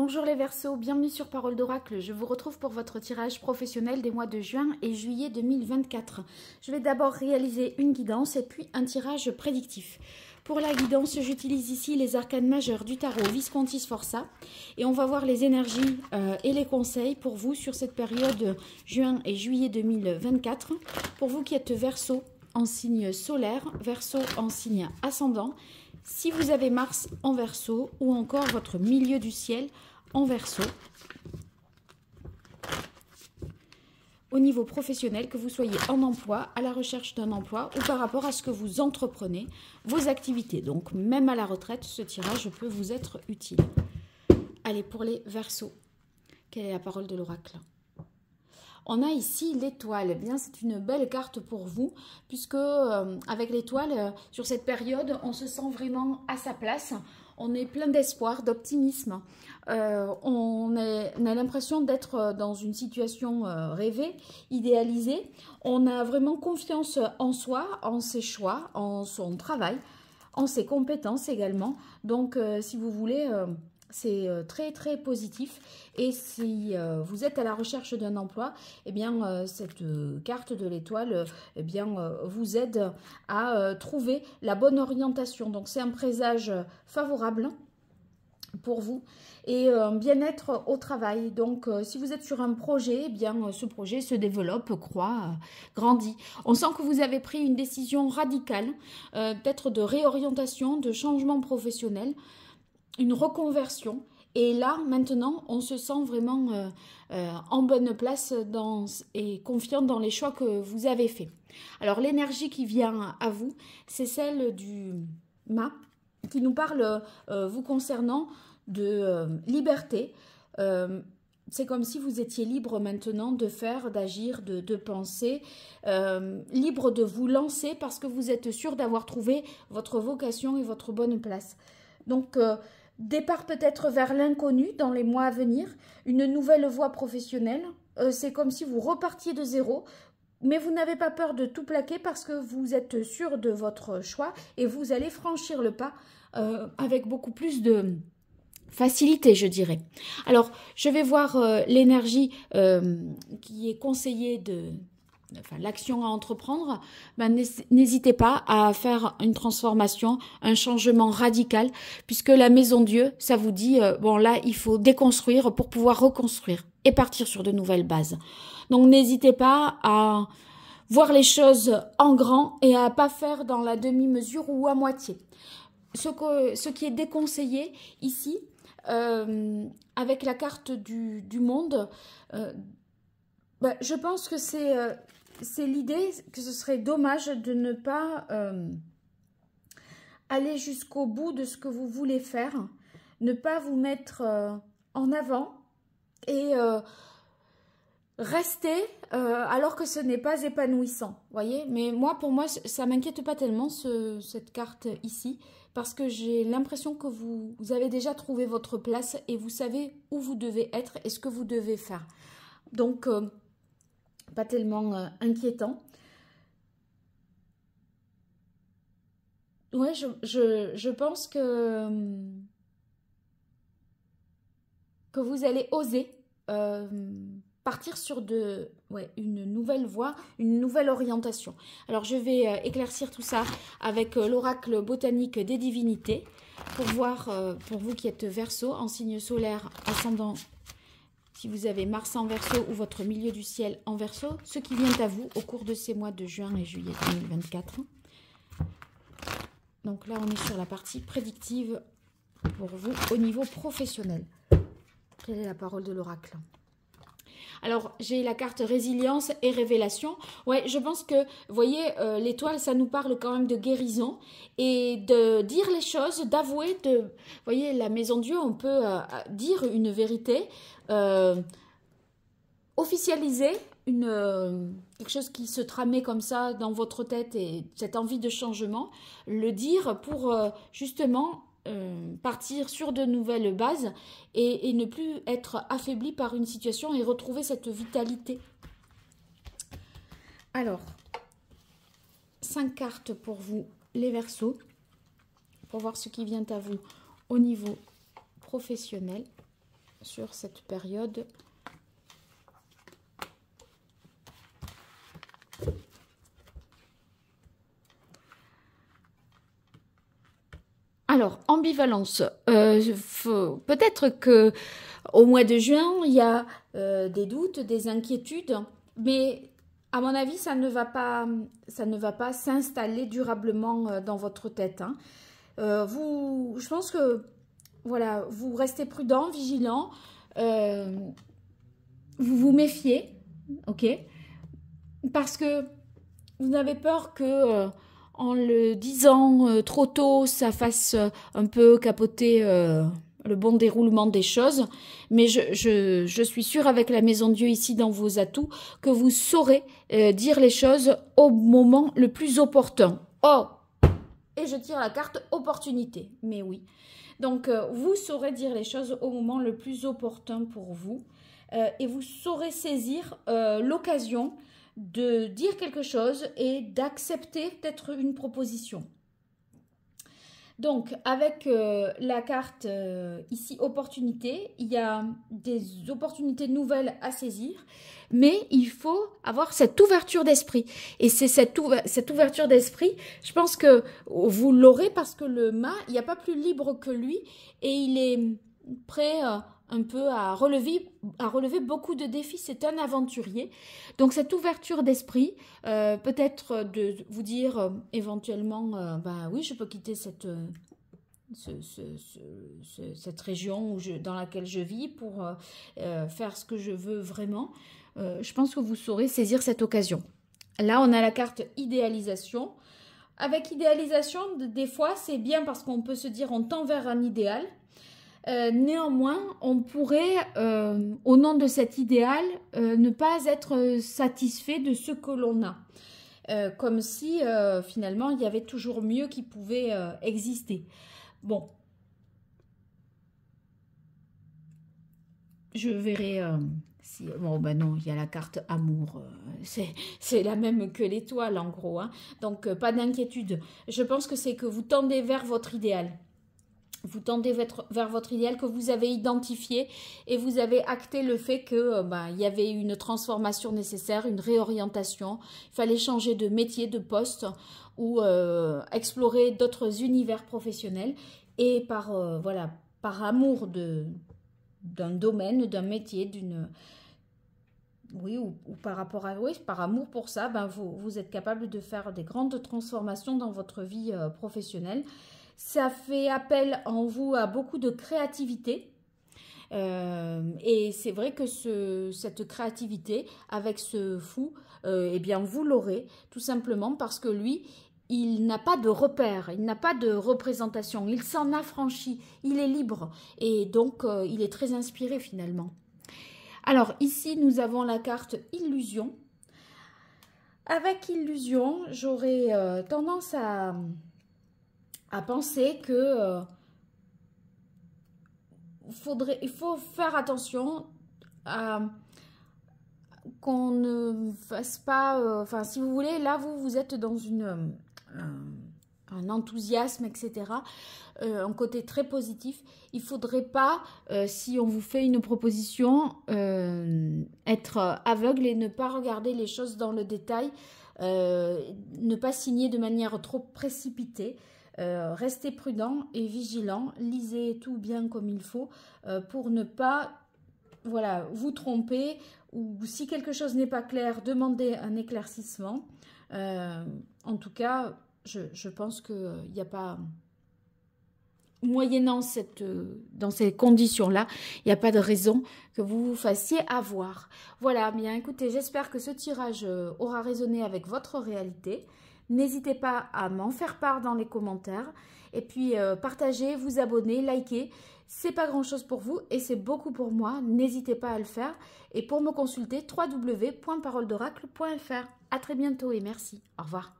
Bonjour les Verseaux, bienvenue sur Parole d'Oracle. Je vous retrouve pour votre tirage professionnel des mois de juin et juillet 2024. Je vais d'abord réaliser une guidance et puis un tirage prédictif. Pour la guidance, j'utilise ici les arcanes majeurs du tarot Visconti Sforza et on va voir les énergies euh, et les conseils pour vous sur cette période juin et juillet 2024. Pour vous qui êtes verso en signe solaire, verso en signe ascendant si vous avez Mars en verso ou encore votre milieu du ciel en verso, au niveau professionnel, que vous soyez en emploi, à la recherche d'un emploi ou par rapport à ce que vous entreprenez, vos activités. Donc même à la retraite, ce tirage peut vous être utile. Allez, pour les versos, quelle est la parole de l'oracle on a ici l'étoile. Eh bien, c'est une belle carte pour vous puisque euh, avec l'étoile, euh, sur cette période, on se sent vraiment à sa place. On est plein d'espoir, d'optimisme. Euh, on, on, a l'impression d'être dans une situation rêvée, idéalisée. On a vraiment confiance en soi, en ses choix, en son travail, en ses compétences également. Donc, si vous voulez c'est euh, très très positif et si euh, vous êtes à la recherche d'un emploi, eh bien euh, cette carte de l'étoile eh bien vous aide à trouver la bonne orientation. Donc c'est un présage favorable pour vous et bien-être au travail. Donc si vous êtes sur un projet, eh bien ce projet se développe, croît, grandit. On sent que vous avez pris une décision radicale, peut-être de réorientation, de changement professionnel une reconversion. Et là, maintenant, on se sent vraiment euh, euh, en bonne place dans, et confiant dans les choix que vous avez fait. Alors, l'énergie qui vient à vous, c'est celle du Ma qui nous parle, euh, vous concernant, de liberté. c'est comme si vous étiez libre maintenant de faire, d'agir, de, de, penser, libre de vous lancer parce que vous êtes sûr d'avoir trouvé votre vocation et votre bonne place. Donc, Départ peut-être vers l'inconnu dans les mois à venir, une nouvelle voie professionnelle. Euh, c'est comme si vous repartiez de zéro, mais vous n'avez pas peur de tout plaquer parce que vous êtes sûr de votre choix et vous allez franchir le pas euh, avec beaucoup plus de facilité, je dirais. Alors, je vais voir euh, l'énergie qui est conseillée de, l'action à entreprendre, ben, n'hésitez pas à faire une transformation, un changement radical, puisque la maison Dieu, ça vous dit, euh, bon là, il faut déconstruire pour pouvoir reconstruire et partir sur de nouvelles bases. Donc n'hésitez pas à voir les choses en grand et à pas faire dans la demi-mesure ou à moitié. Ce, ce qui est déconseillé ici, euh, avec la carte du, monde, euh, ben, je pense que c'est c'est l'idée que ce serait dommage de ne pas euh, aller jusqu'au bout de ce que vous voulez faire, ne pas vous mettre euh, en avant et euh, rester alors que ce n'est pas épanouissant, voyez Mais moi, pour moi, ça m'inquiète pas tellement cette carte ici parce que j'ai l'impression que vous, vous avez déjà trouvé votre place et vous savez où vous devez être et ce que vous devez faire. Donc, pas tellement euh, inquiétant. Ouais, je, pense que, euh, que vous allez oser euh, partir sur de, une nouvelle voie, une nouvelle orientation. Alors, je vais éclaircir tout ça avec l'oracle botanique des divinités pour voir, pour vous qui êtes verso, en signe solaire, ascendant si vous avez Mars en verso ou votre milieu du ciel en verso, ce qui vient à vous au cours de ces mois de juin et juillet 2024. Donc là, on est sur la partie prédictive pour vous au niveau professionnel. Quelle est la parole de l'oracle alors, j'ai la carte résilience et révélation. Ouais, je pense que, vous voyez, euh, l'étoile, ça nous parle quand même de guérison et de dire les choses, d'avouer, de... Vous voyez, la maison Dieu, on peut euh, dire une vérité, euh, officialiser une, quelque chose qui se tramait comme ça dans votre tête et cette envie de changement, le dire pour justement euh, partir sur de nouvelles bases et, ne plus être affaibli par une situation et retrouver cette vitalité. Alors, cinq cartes pour vous, les versos, pour voir ce qui vient à vous au niveau professionnel sur cette période Alors, ambivalence. Euh, peut-être que au mois de juin, il y a euh, des doutes, des inquiétudes, mais à mon avis, ça ne va pas, s'installer durablement euh, dans votre tête. Hein. vous, je pense que voilà, vous restez prudent, vigilant, vous vous méfiez, ok, parce que vous avez peur que en le disant euh, trop tôt, ça fasse euh, un peu capoter euh, le bon déroulement des choses. Mais je, suis sûre avec la Maison Dieu ici dans vos atouts que vous saurez dire les choses au moment le plus opportun. Oh Et je tire la carte opportunité. Mais oui. Donc vous saurez dire les choses au moment le plus opportun pour vous. et vous saurez saisir l'occasion de dire quelque chose et d'accepter peut-être une proposition. Donc, avec euh, la carte euh, ici opportunité, il y a des opportunités nouvelles à saisir, mais il faut avoir cette ouverture d'esprit. Et c'est cette, ouverture d'esprit, je pense que vous l'aurez parce que le mât, il n'y a pas plus libre que lui et il est prêt. à un peu à relever, beaucoup de défis. C'est un aventurier. Donc cette ouverture d'esprit, euh, peut-être de vous dire euh, éventuellement, euh, bah oui, je peux quitter cette, cette région dans laquelle je vis pour faire ce que je veux vraiment. je pense que vous saurez saisir cette occasion. Là, on a la carte idéalisation. Avec idéalisation, des fois, c'est bien parce qu'on peut se dire on tend vers un idéal. Euh, néanmoins, on pourrait, euh, au nom de cet idéal, euh, ne pas être satisfait de ce que l'on a. comme si finalement il y avait toujours mieux qui pouvait exister. Bon. Je verrai si. Bon, ben non, il y a la carte amour. C'est la même que l'étoile en gros. Hein. Donc, pas d'inquiétude. Je pense que c'est que vous tendez vers votre idéal vous tendez vers votre idéal que vous avez identifié et vous avez acté le fait que euh, ben, il y avait une transformation nécessaire, une réorientation. Il fallait changer de métier, de poste ou euh, explorer d'autres univers professionnels. Et par euh, voilà, par amour de d'un domaine, d'un métier, d'une oui, ou, par rapport à oui, par amour pour ça, ben vous, vous êtes capable de faire des grandes transformations dans votre vie professionnelle. Ça fait appel en vous à beaucoup de créativité. Euh, et c'est vrai que cette créativité avec ce fou, euh, eh bien vous l'aurez tout simplement parce que lui, il n'a pas de repère, il n'a pas de représentation, il s'en affranchit, il est libre et donc euh, il est très inspiré finalement. Alors ici nous avons la carte illusion. Avec illusion, j'aurais tendance à, à penser que euh, il faut faire attention à qu'on ne fasse pas... Euh, enfin, si vous voulez, là, vous, vous êtes dans une, euh, un enthousiasme, etc., un côté très positif. Il faudrait pas, si on vous fait une proposition, être aveugle et ne pas regarder les choses dans le détail, ne pas signer de manière trop précipitée. Euh, restez prudent et vigilant, lisez tout bien comme il faut euh, pour ne pas voilà, vous tromper ou si quelque chose n'est pas clair, demandez un éclaircissement. Euh, en tout cas, je, pense qu'il n'y a pas moyennant cette, dans ces conditions-là, il n'y a pas de raison que vous vous fassiez avoir. Voilà, bien écoutez, j'espère que ce tirage aura résonné avec votre réalité. N'hésitez pas à m'en faire part dans les commentaires. Et puis, euh, partagez, vous abonnez, likez. C'est pas grand chose pour vous et c'est beaucoup pour moi. N'hésitez pas à le faire. Et pour me consulter, www.paroledoracle.fr. À très bientôt et merci. Au revoir.